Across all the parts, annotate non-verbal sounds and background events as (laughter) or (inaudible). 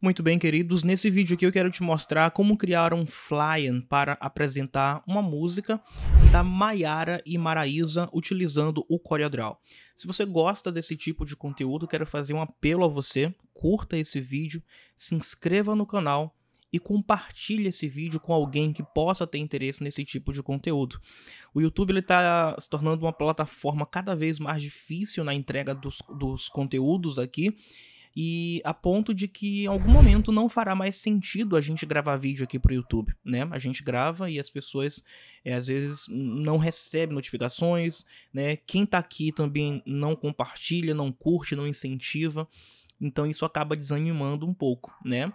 Muito bem, queridos, nesse vídeo aqui eu quero te mostrar como criar um fly-in para apresentar uma música da Maiara e Maraísa utilizando o CorelDRAW. Se você gosta desse tipo de conteúdo, quero fazer um apelo a você, curta esse vídeo, se inscreva no canal e compartilhe esse vídeo com alguém que possa ter interesse nesse tipo de conteúdo. O YouTube está se tornando uma plataforma cada vez mais difícil na entrega dos, dos conteúdos aqui e a ponto de que em algum momento não fará mais sentido a gente gravar vídeo aqui pro YouTube, né? A gente grava e as pessoas é, às vezes não recebem notificações, né? Quem tá aqui também não compartilha, não curte, não incentiva. Então isso acaba desanimando um pouco, né?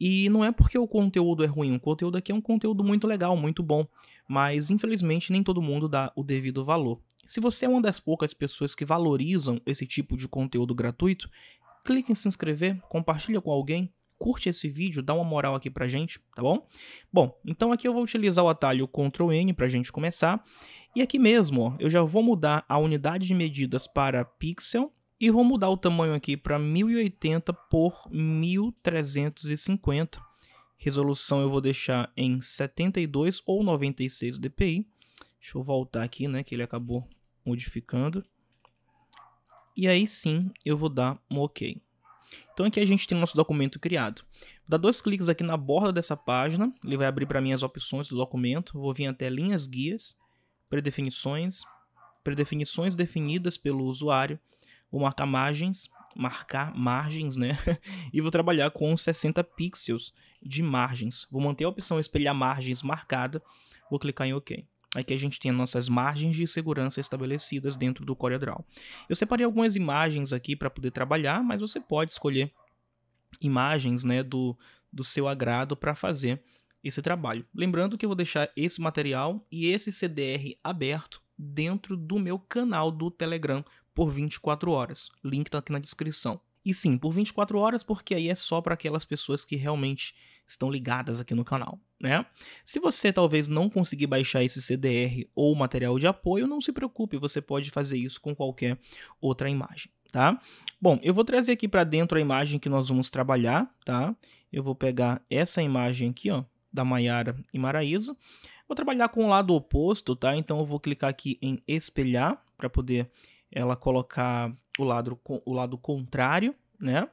E não é porque o conteúdo é ruim, o conteúdo aqui é um conteúdo muito legal, muito bom, mas infelizmente nem todo mundo dá o devido valor. Se você é uma das poucas pessoas que valorizam esse tipo de conteúdo gratuito, clique em se inscrever, compartilha com alguém, curte esse vídeo, dá uma moral aqui pra gente, tá bom? Bom, então aqui eu vou utilizar o atalho Ctrl N pra gente começar. E aqui mesmo, ó, eu já vou mudar a unidade de medidas para pixel e vou mudar o tamanho aqui para 1080 por 1350. Resolução eu vou deixar em 72 ou 96 dpi. Deixa eu voltar aqui, né, que ele acabou modificando. E aí sim eu vou dar um OK. Então aqui a gente tem nosso documento criado. Vou dar dois cliques aqui na borda dessa página, ele vai abrir para mim as opções do documento. Vou vir até linhas guias, predefinições, predefinições definidas pelo usuário. Vou marcar margens, marcar margens, né? (laughs) e vou trabalhar com 60 pixels de margens. Vou manter a opção espelhar margens marcada. Vou clicar em OK. Aqui é a gente tem nossas margens de segurança estabelecidas dentro do CorelDRAW. Eu separei algumas imagens aqui para poder trabalhar, mas você pode escolher imagens né, do, do seu agrado para fazer esse trabalho. Lembrando que eu vou deixar esse material e esse CDR aberto dentro do meu canal do Telegram por 24 horas. Link está aqui na descrição. E sim, por 24 horas, porque aí é só para aquelas pessoas que realmente estão ligadas aqui no canal né? Se você talvez não conseguir baixar esse CDR ou material de apoio, não se preocupe, você pode fazer isso com qualquer outra imagem, tá? Bom, eu vou trazer aqui para dentro a imagem que nós vamos trabalhar, tá? Eu vou pegar essa imagem aqui, ó, da Maiara e Maraísa. Vou trabalhar com o lado oposto, tá? Então eu vou clicar aqui em espelhar para poder ela colocar o lado, o lado contrário, né?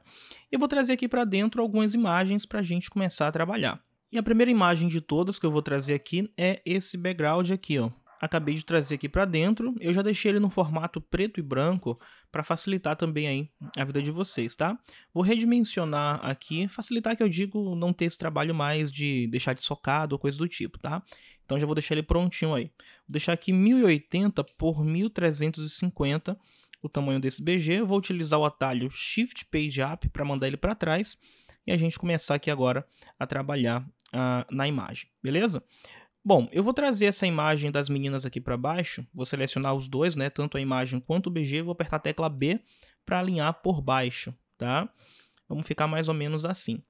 Eu vou trazer aqui para dentro algumas imagens para a gente começar a trabalhar. E a primeira imagem de todas que eu vou trazer aqui é esse background aqui, ó. Acabei de trazer aqui para dentro. Eu já deixei ele no formato preto e branco para facilitar também aí a vida de vocês, tá? Vou redimensionar aqui, facilitar que eu digo não ter esse trabalho mais de deixar de socado ou coisa do tipo, tá? Então já vou deixar ele prontinho aí. Vou deixar aqui 1080 por 1350 o tamanho desse BG. Eu vou utilizar o atalho Shift Page Up para mandar ele para trás e a gente começar aqui agora a trabalhar uh, na imagem, beleza? Bom, eu vou trazer essa imagem das meninas aqui para baixo, vou selecionar os dois, né, tanto a imagem quanto o BG, vou apertar a tecla B para alinhar por baixo, tá? Vamos ficar mais ou menos assim.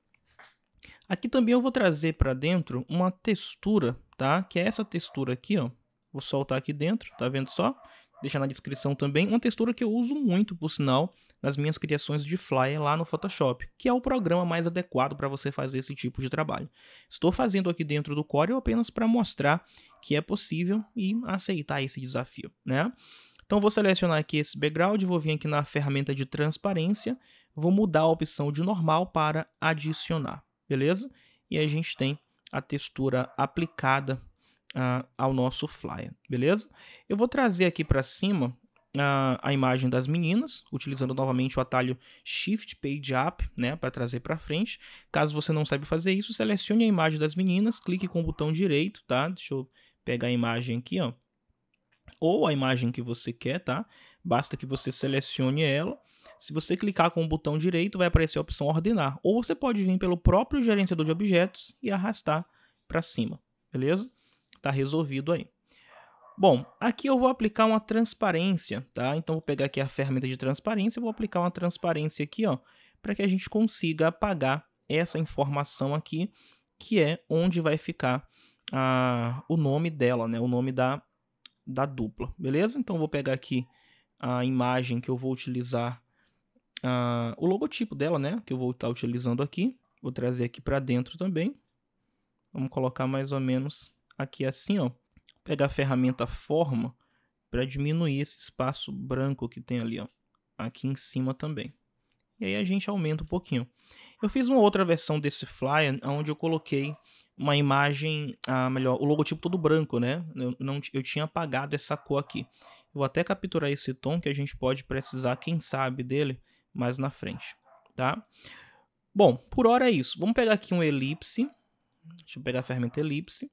Aqui também eu vou trazer para dentro uma textura, tá? Que é essa textura aqui, ó. Vou soltar aqui dentro, tá vendo só? Deixar na descrição também. Uma textura que eu uso muito, por sinal, nas minhas criações de flyer lá no Photoshop, que é o programa mais adequado para você fazer esse tipo de trabalho. Estou fazendo aqui dentro do Corel apenas para mostrar que é possível e aceitar esse desafio, né? Então vou selecionar aqui esse background, vou vir aqui na ferramenta de transparência, vou mudar a opção de normal para adicionar, beleza? E a gente tem a textura aplicada uh, ao nosso flyer, beleza? Eu vou trazer aqui para cima a, a imagem das meninas, utilizando novamente o atalho Shift Page Up, né, para trazer para frente. Caso você não saiba fazer isso, selecione a imagem das meninas, clique com o botão direito, tá? Deixa eu pegar a imagem aqui, ó. Ou a imagem que você quer, tá? Basta que você selecione ela. Se você clicar com o botão direito, vai aparecer a opção ordenar. Ou você pode vir pelo próprio gerenciador de objetos e arrastar para cima, beleza? Tá resolvido aí. Bom, aqui eu vou aplicar uma transparência, tá? Então vou pegar aqui a ferramenta de transparência e vou aplicar uma transparência aqui, ó, para que a gente consiga apagar essa informação aqui, que é onde vai ficar a, o nome dela, né? O nome da, da dupla, beleza? Então vou pegar aqui a imagem que eu vou utilizar, a, o logotipo dela, né? Que eu vou estar tá utilizando aqui. Vou trazer aqui para dentro também. Vamos colocar mais ou menos aqui assim, ó pegar a ferramenta forma para diminuir esse espaço branco que tem ali, ó, aqui em cima também. E aí a gente aumenta um pouquinho. Eu fiz uma outra versão desse flyer onde eu coloquei uma imagem, ah, melhor, o logotipo todo branco, né? Eu, não, eu tinha apagado essa cor aqui. Eu vou até capturar esse tom que a gente pode precisar, quem sabe, dele mais na frente, tá? Bom, por hora é isso. Vamos pegar aqui um elipse. Deixa eu pegar a ferramenta elipse.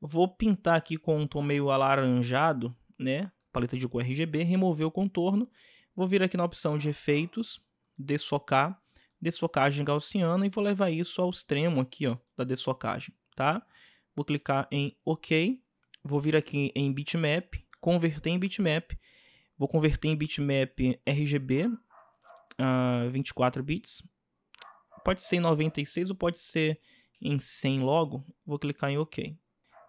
Vou pintar aqui com um tom meio alaranjado, né? Paleta de cor RGB, remover o contorno. Vou vir aqui na opção de efeitos, dessocar, dessocagem gaussiana e vou levar isso ao extremo aqui, ó, da dessocagem, tá? Vou clicar em OK, vou vir aqui em bitmap, converter em bitmap, vou converter em bitmap RGB, uh, 24 bits, pode ser em 96 ou pode ser em 100 logo, vou clicar em OK.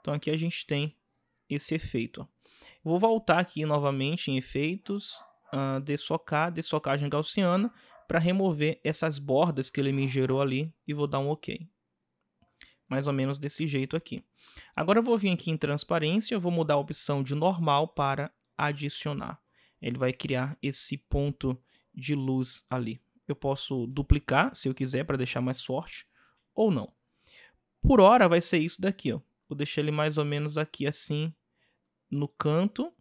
Então aqui a gente tem esse efeito. vou voltar aqui novamente em efeitos, uh, ah, dessocar, dessocagem gaussiana, para remover essas bordas que ele me gerou ali e vou dar um OK. Mais ou menos desse jeito aqui. Agora eu vou vir aqui em transparência, vou mudar a opção de normal para adicionar. Ele vai criar esse ponto de luz ali. Eu posso duplicar se eu quiser para deixar mais forte ou não. Por hora vai ser isso daqui, ó. Vou deixar ele mais ou menos aqui assim no canto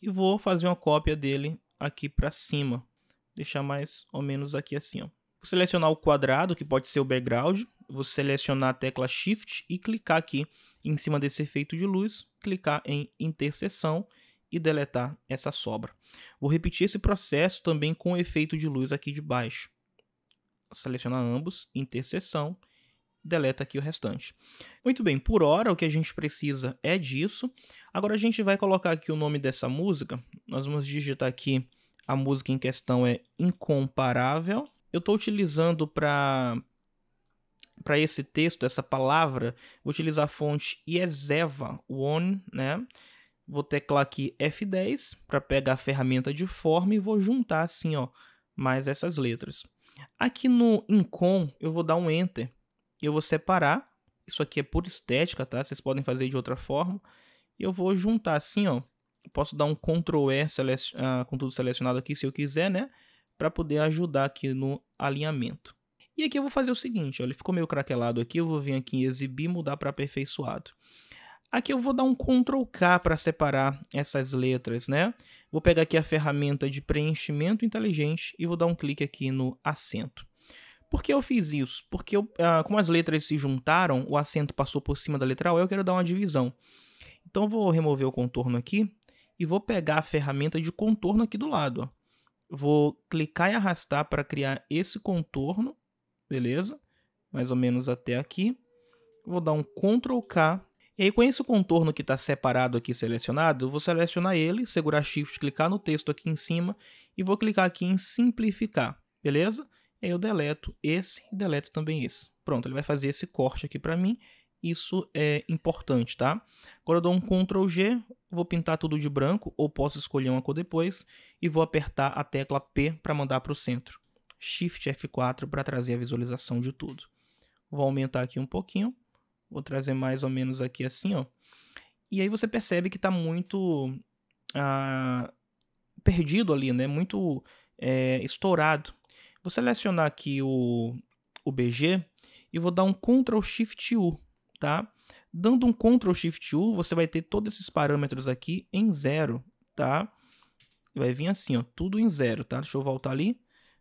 e vou fazer uma cópia dele aqui para cima. Deixar mais ou menos aqui assim, ó. Vou selecionar o quadrado, que pode ser o background. Vou selecionar a tecla Shift e clicar aqui em cima desse efeito de luz. Clicar em interseção e deletar essa sobra. Vou repetir esse processo também com o efeito de luz aqui de baixo. Vou selecionar ambos, interseção deleta aqui o restante. Muito bem, por hora o que a gente precisa é disso. Agora a gente vai colocar aqui o nome dessa música. Nós vamos digitar aqui a música em questão é incomparável. Eu estou utilizando para para esse texto, essa palavra, vou utilizar a fonte Iezeva One, né? Vou teclar aqui F10 para pegar a ferramenta de forma e vou juntar assim, ó, mais essas letras. Aqui no incom eu vou dar um enter eu vou separar. Isso aqui é por estética, tá? Vocês podem fazer de outra forma. E eu vou juntar assim, ó. Posso dar um Ctrl E uh, com tudo selecionado aqui, se eu quiser, né? Para poder ajudar aqui no alinhamento. E aqui eu vou fazer o seguinte, ó, ele ficou meio craquelado aqui, eu vou vir aqui em exibir, mudar para aperfeiçoado. Aqui eu vou dar um Ctrl K para separar essas letras, né? Vou pegar aqui a ferramenta de preenchimento inteligente e vou dar um clique aqui no acento. Por que eu fiz isso? Porque eu, ah, como as letras se juntaram, o acento passou por cima da letra O, eu quero dar uma divisão. Então, vou remover o contorno aqui e vou pegar a ferramenta de contorno aqui do lado. Ó. Vou clicar e arrastar para criar esse contorno, beleza? Mais ou menos até aqui. Vou dar um Ctrl K. E aí, com esse contorno que está separado aqui, selecionado, eu vou selecionar ele, segurar Shift, clicar no texto aqui em cima e vou clicar aqui em Simplificar, beleza? eu deleto esse e deleto também esse. Pronto, ele vai fazer esse corte aqui para mim. Isso é importante, tá? Agora eu dou um Ctrl G, vou pintar tudo de branco, ou posso escolher uma cor depois, e vou apertar a tecla P para mandar para o centro. Shift F4 para trazer a visualização de tudo. Vou aumentar aqui um pouquinho, vou trazer mais ou menos aqui assim, ó. E aí você percebe que está muito ah, perdido ali, né? Muito é, estourado. Vou selecionar aqui o, o BG e vou dar um Ctrl Shift U, tá? Dando um Ctrl Shift U, você vai ter todos esses parâmetros aqui em zero, tá? Vai vir assim, ó, tudo em zero, tá? Deixa eu voltar ali,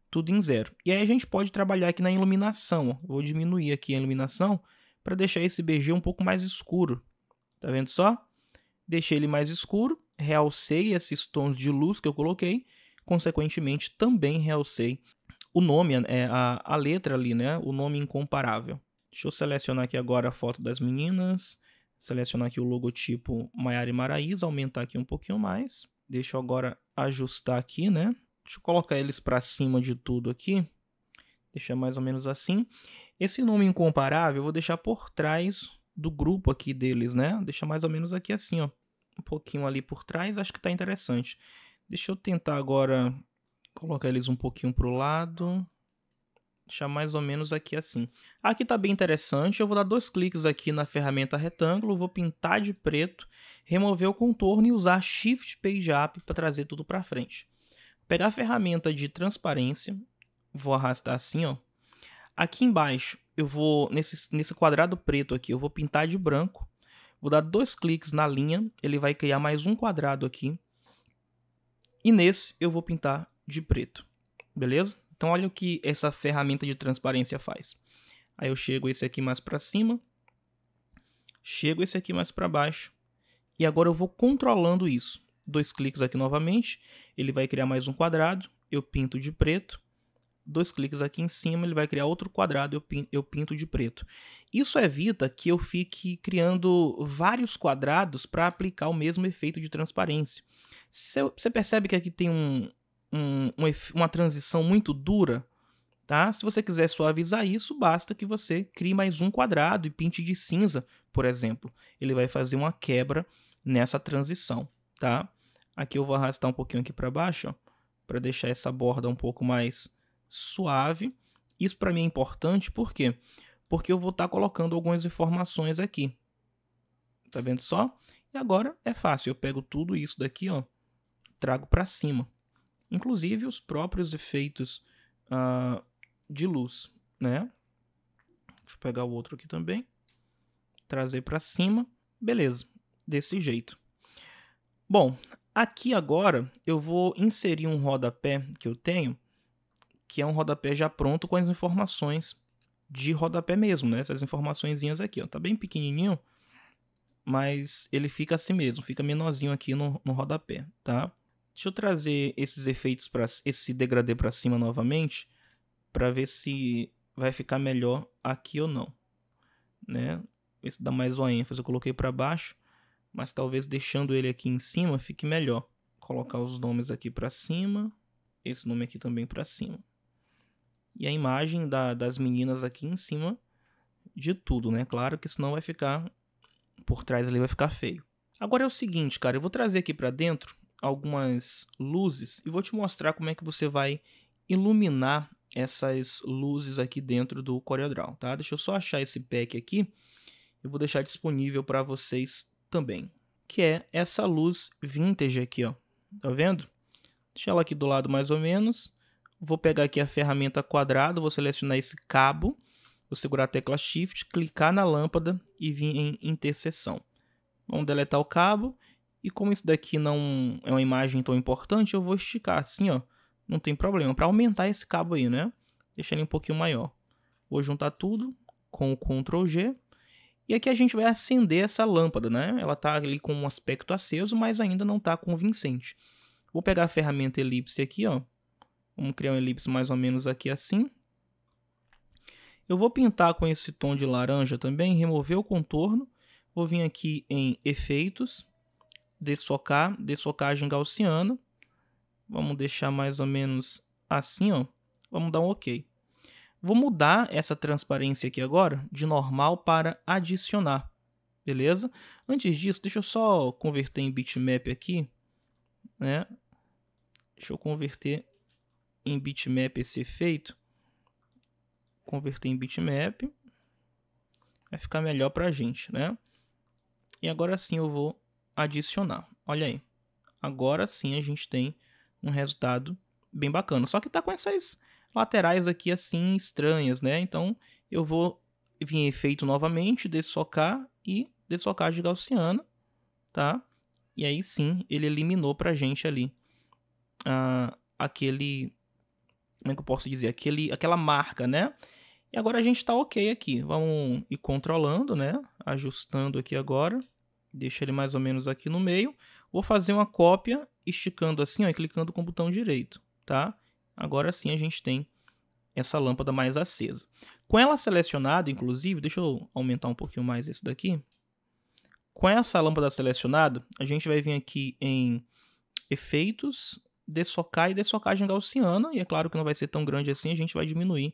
tudo em zero. E aí a gente pode trabalhar aqui na iluminação, ó. Vou diminuir aqui a iluminação para deixar esse BG um pouco mais escuro, tá vendo só? Deixei ele mais escuro, realcei esses tons de luz que eu coloquei, consequentemente também realcei o nome, é, é, a, a letra ali, né? O nome incomparável. Deixa eu selecionar aqui agora a foto das meninas. Selecionar aqui o logotipo Maiara e aumentar aqui um pouquinho mais. Deixa eu agora ajustar aqui, né? Deixa eu colocar eles para cima de tudo aqui. Deixa mais ou menos assim. Esse nome incomparável eu vou deixar por trás do grupo aqui deles, né? Deixa mais ou menos aqui assim, ó. Um pouquinho ali por trás, acho que tá interessante. Deixa eu tentar agora Colocar eles um pouquinho para o lado. Deixar mais ou menos aqui assim. Aqui está bem interessante. Eu vou dar dois cliques aqui na ferramenta retângulo. Vou pintar de preto. Remover o contorno e usar Shift Page Up para trazer tudo para frente. Pegar a ferramenta de transparência. Vou arrastar assim, ó. Aqui embaixo, eu vou nesse, nesse quadrado preto aqui, eu vou pintar de branco. Vou dar dois cliques na linha, ele vai criar mais um quadrado aqui. E nesse eu vou pintar de preto, beleza? Então olha o que essa ferramenta de transparência faz. Aí eu chego esse aqui mais para cima, chego esse aqui mais para baixo e agora eu vou controlando isso. Dois cliques aqui novamente, ele vai criar mais um quadrado, eu pinto de preto. Dois cliques aqui em cima, ele vai criar outro quadrado, eu pinto, eu pinto de preto. Isso evita que eu fique criando vários quadrados para aplicar o mesmo efeito de transparência. Você percebe que aqui tem um, um, uma transição muito dura, tá? Se você quiser suavizar isso, basta que você crie mais um quadrado e pinte de cinza, por exemplo. Ele vai fazer uma quebra nessa transição, tá? Aqui eu vou arrastar um pouquinho aqui para baixo, para deixar essa borda um pouco mais suave. Isso para mim é importante, por quê? Porque eu vou estar tá colocando algumas informações aqui. Tá vendo só? E agora é fácil, eu pego tudo isso daqui, ó, trago para cima inclusive os próprios efeitos uh, de luz, né? Deixa eu pegar o outro aqui também, trazer para cima, beleza, desse jeito. Bom, aqui agora eu vou inserir um rodapé que eu tenho, que é um rodapé já pronto com as informações de rodapé mesmo, né? Essas informaçõeszinhas aqui, ó, tá bem pequenininho, mas ele fica assim mesmo, fica menorzinho aqui no, no rodapé, tá? Deixa eu trazer esses efeitos para esse degradê para cima novamente para ver se vai ficar melhor aqui ou não, né? Esse dá mais uma ênfase. Eu coloquei para baixo, mas talvez deixando ele aqui em cima fique melhor. Colocar os nomes aqui para cima, esse nome aqui também para cima. E a imagem da, das meninas aqui em cima de tudo, né? Claro que senão vai ficar por trás ali vai ficar feio. Agora é o seguinte, cara, eu vou trazer aqui para dentro algumas luzes e vou te mostrar como é que você vai iluminar essas luzes aqui dentro do CorelDRAW, tá? Deixa eu só achar esse pack aqui, eu vou deixar disponível para vocês também, que é essa luz vintage aqui, ó. Tá vendo? Deixa ela aqui do lado mais ou menos. Vou pegar aqui a ferramenta quadrado, vou selecionar esse cabo, vou segurar a tecla Shift, clicar na lâmpada e vir em interseção. Vamos deletar o cabo e como isso daqui não é uma imagem tão importante, eu vou esticar assim, ó. Não tem problema. Para aumentar esse cabo aí, né? Deixar ele um pouquinho maior. Vou juntar tudo com o Ctrl G. E aqui a gente vai acender essa lâmpada, né? Ela tá ali com um aspecto aceso, mas ainda não tá convincente. Vou pegar a ferramenta elipse aqui, ó. Vamos criar um elipse mais ou menos aqui assim. Eu vou pintar com esse tom de laranja também, remover o contorno. Vou vir aqui em efeitos, de socar, de socagem gaussiana. Vamos deixar mais ou menos assim, ó. Vamos dar um OK. Vou mudar essa transparência aqui agora de normal para adicionar, beleza? Antes disso, deixa eu só converter em bitmap aqui, né? Deixa eu converter em bitmap esse efeito. Converter em bitmap. Vai ficar melhor para a gente, né? E agora sim eu vou adicionar. Olha aí. Agora sim a gente tem um resultado bem bacana. Só que tá com essas laterais aqui assim estranhas, né? Então eu vou vir em efeito novamente, dessocar e dessocar de gaussiana, tá? E aí sim ele eliminou pra gente ali ah, aquele. Como é que eu posso dizer? Aquele, aquela marca, né? E agora a gente está ok aqui. Vamos ir controlando, né? Ajustando aqui agora deixa ele mais ou menos aqui no meio. Vou fazer uma cópia esticando assim ó, e clicando com o botão direito. Tá? Agora sim a gente tem essa lâmpada mais acesa. Com ela selecionada, inclusive, deixa eu aumentar um pouquinho mais esse daqui. Com essa lâmpada selecionada, a gente vai vir aqui em efeitos, dessocar e dessocagem gaussiana. E é claro que não vai ser tão grande assim, a gente vai diminuir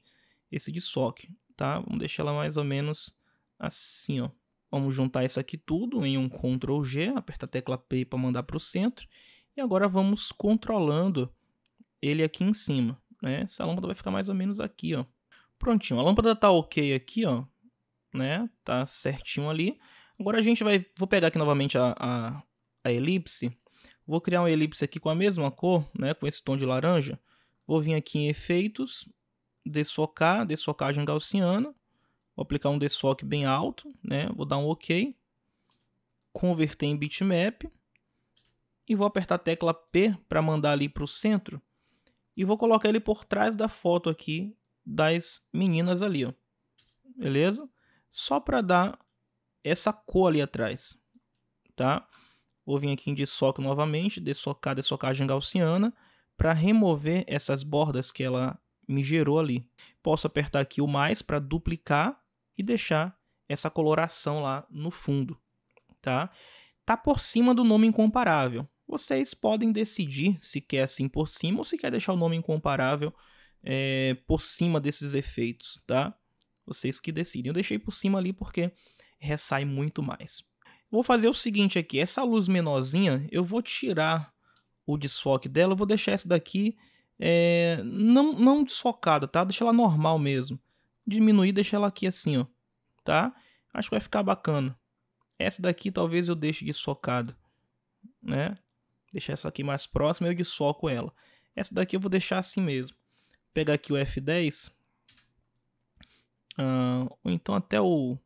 esse dessoque, tá? Vamos deixar ela mais ou menos assim, ó. Vamos juntar isso aqui tudo em um Ctrl G, aperta a tecla P para mandar para o centro. E agora vamos controlando ele aqui em cima. Né? Essa lâmpada vai ficar mais ou menos aqui. Ó. Prontinho, a lâmpada está ok aqui, ó, né? tá certinho ali. Agora a gente vai... Vou pegar aqui novamente a, a, a elipse. Vou criar uma elipse aqui com a mesma cor, né? com esse tom de laranja. Vou vir aqui em efeitos, dessocar, dessocagem gaussiana. Vou aplicar um DSOC bem alto, né? Vou dar um OK. Converter em bitmap. E vou apertar a tecla P para mandar ali para o centro. E vou colocar ele por trás da foto aqui das meninas ali, ó. Beleza? Só para dar essa cor ali atrás, tá? Vou vir aqui em dessoque novamente, dessocar, dessocagem gaussiana, para remover essas bordas que ela me gerou ali. Posso apertar aqui o mais para duplicar e deixar essa coloração lá no fundo, tá? Tá por cima do nome incomparável. Vocês podem decidir se quer assim por cima ou se quer deixar o nome incomparável é, por cima desses efeitos, tá? Vocês que decidem. Eu deixei por cima ali porque ressai muito mais. Vou fazer o seguinte aqui, essa luz menorzinha, eu vou tirar o desfoque dela, eu vou deixar essa daqui é, não, não desfocada, tá? Deixa ela normal mesmo diminuir e deixar ela aqui assim, ó, tá? Acho que vai ficar bacana. Essa daqui talvez eu deixe socado né? Deixar essa aqui mais próxima, eu dessoco ela. Essa daqui eu vou deixar assim mesmo. Pegar aqui o F10. ou então até o,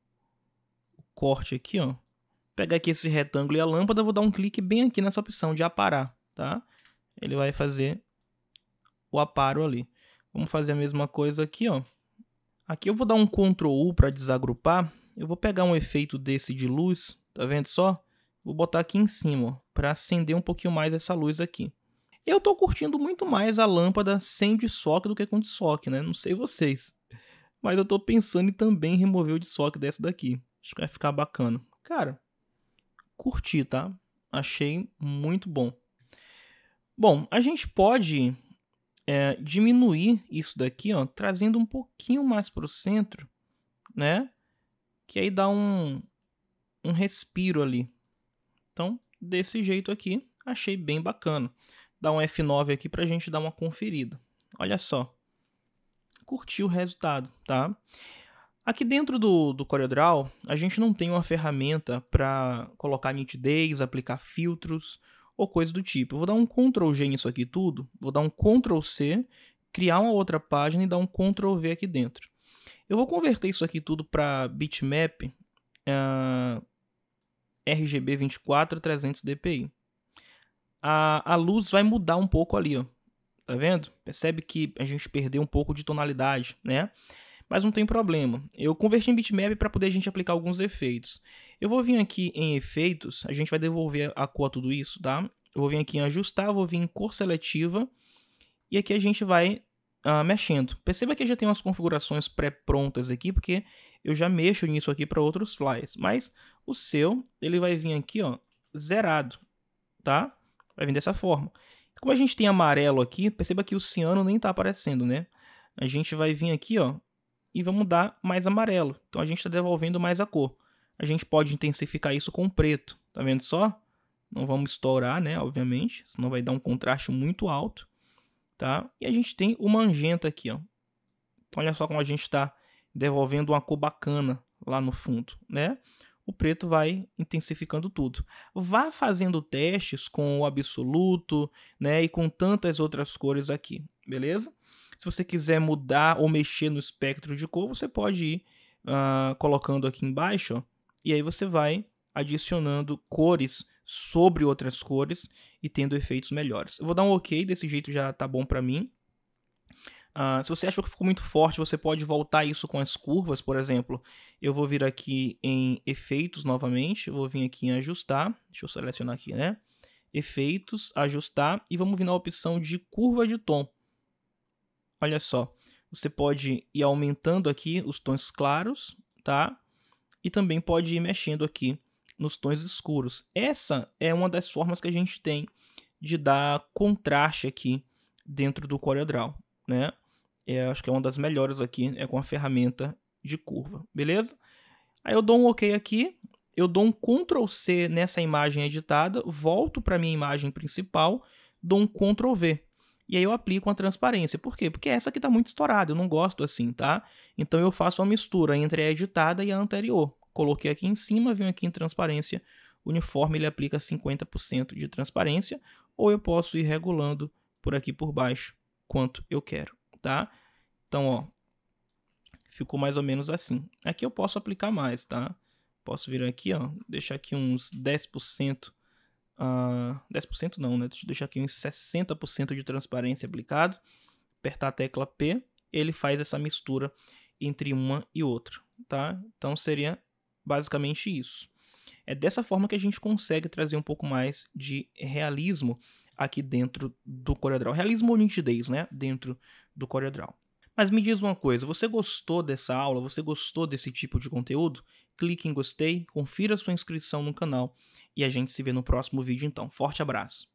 o corte aqui, ó. Pegar aqui esse retângulo e a lâmpada, vou dar um clique bem aqui nessa opção de aparar, tá? Ele vai fazer o aparo ali. Vamos fazer a mesma coisa aqui, ó. Aqui eu vou dar um Ctrl U para desagrupar. Eu vou pegar um efeito desse de luz, tá vendo só? Vou botar aqui em cima, para acender um pouquinho mais essa luz aqui. Eu estou curtindo muito mais a lâmpada sem dissoque do que com dissoque, né? Não sei vocês. Mas eu estou pensando em também remover o dissoque dessa daqui. Acho que vai ficar bacana. Cara, curti, tá? Achei muito bom. Bom, a gente pode é, diminuir isso daqui, ó, trazendo um pouquinho mais para o centro, né? Que aí dá um, um respiro ali. Então, desse jeito aqui, achei bem bacana. Dá um F9 aqui para a gente dar uma conferida. Olha só. Curti o resultado, tá? Aqui dentro do, do CorelDRAW, a gente não tem uma ferramenta para colocar nitidez, aplicar filtros ou coisa do tipo. Eu vou dar um Ctrl G nisso aqui tudo, vou dar um Ctrl C, criar uma outra página e dar um Ctrl V aqui dentro. Eu vou converter isso aqui tudo para bitmap uh, RGB 24 300 dpi. A, a luz vai mudar um pouco ali, ó. Tá vendo? Percebe que a gente perdeu um pouco de tonalidade, né? mas não tem problema. Eu converti em bitmap para poder a gente aplicar alguns efeitos. Eu vou vir aqui em efeitos, a gente vai devolver a cor tudo isso, tá? Eu vou vir aqui em ajustar, vou vir em cor seletiva e aqui a gente vai uh, mexendo. Perceba que já tem umas configurações pré-prontas aqui, porque eu já mexo nisso aqui para outros flyers, mas o seu, ele vai vir aqui, ó, zerado, tá? Vai vir dessa forma. Como a gente tem amarelo aqui, perceba que o ciano nem está aparecendo, né? A gente vai vir aqui, ó, e vamos dar mais amarelo. Então a gente está devolvendo mais a cor. A gente pode intensificar isso com preto, tá vendo só? Não vamos estourar, né, obviamente, senão vai dar um contraste muito alto, tá? E a gente tem o magenta aqui, ó. Então olha só como a gente está devolvendo uma cor bacana lá no fundo, né? O preto vai intensificando tudo. Vá fazendo testes com o absoluto, né, e com tantas outras cores aqui, beleza? Se você quiser mudar ou mexer no espectro de cor, você pode ir uh, colocando aqui embaixo, e aí você vai adicionando cores sobre outras cores e tendo efeitos melhores. Eu vou dar um OK, desse jeito já tá bom para mim. Uh, se você achou que ficou muito forte, você pode voltar isso com as curvas, por exemplo. Eu vou vir aqui em efeitos novamente, vou vir aqui em ajustar, deixa eu selecionar aqui, né? Efeitos, ajustar, e vamos vir na opção de curva de tom olha só, você pode ir aumentando aqui os tons claros, tá? E também pode ir mexendo aqui nos tons escuros. Essa é uma das formas que a gente tem de dar contraste aqui dentro do CorelDRAW, né? É, acho que é uma das melhores aqui, é com a ferramenta de curva, beleza? Aí eu dou um OK aqui, eu dou um Ctrl C nessa imagem editada, volto para minha imagem principal, dou um Ctrl V e aí eu aplico uma transparência. Por quê? Porque essa aqui está muito estourada, eu não gosto assim, tá? Então eu faço uma mistura entre a editada e a anterior. Coloquei aqui em cima, venho aqui em transparência uniforme, ele aplica 50% de transparência, ou eu posso ir regulando por aqui por baixo quanto eu quero, tá? Então, ó, ficou mais ou menos assim. Aqui eu posso aplicar mais, tá? Posso vir aqui, ó, deixar aqui uns 10% Uh, ah, 10% não, né? Deixa eu deixar aqui uns 60% de transparência aplicado. Apertar a tecla P, ele faz essa mistura entre uma e outra, tá? Então seria basicamente isso. É dessa forma que a gente consegue trazer um pouco mais de realismo aqui dentro do CorelDRAW. Realismo ou nitidez, né? Dentro do CorelDRAW. Mas me diz uma coisa, você gostou dessa aula? Você gostou desse tipo de conteúdo? clique em gostei, confira sua inscrição no canal e a gente se vê no próximo vídeo então. Forte abraço!